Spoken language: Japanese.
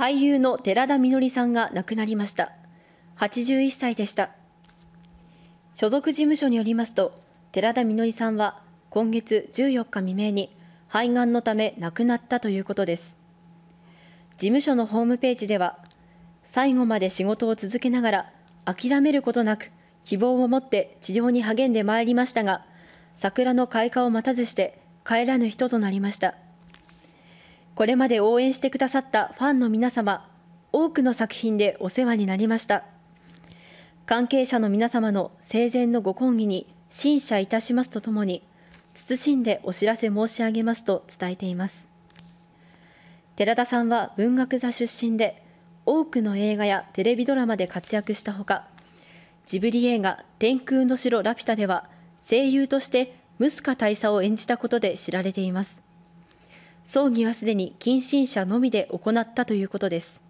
俳優の寺田みのりさんが亡くなりました。81歳でした。所属事務所によりますと、寺田みのりさんは今月14日未明に肺がんのため亡くなったということです。事務所のホームページでは、最後まで仕事を続けながら諦めることなく希望を持って治療に励んでまいりましたが、桜の開花を待たずして帰らぬ人となりました。これまで応援してくださったファンの皆様、多くの作品でお世話になりました。関係者の皆様の生前のご抗議に陳謝いたしますとともに、謹んでお知らせ申し上げますと伝えています。寺田さんは文学座出身で、多くの映画やテレビドラマで活躍したほか、ジブリ映画天空の城ラピュタでは声優としてムスカ大佐を演じたことで知られています。葬儀はすでに近親者のみで行ったということです。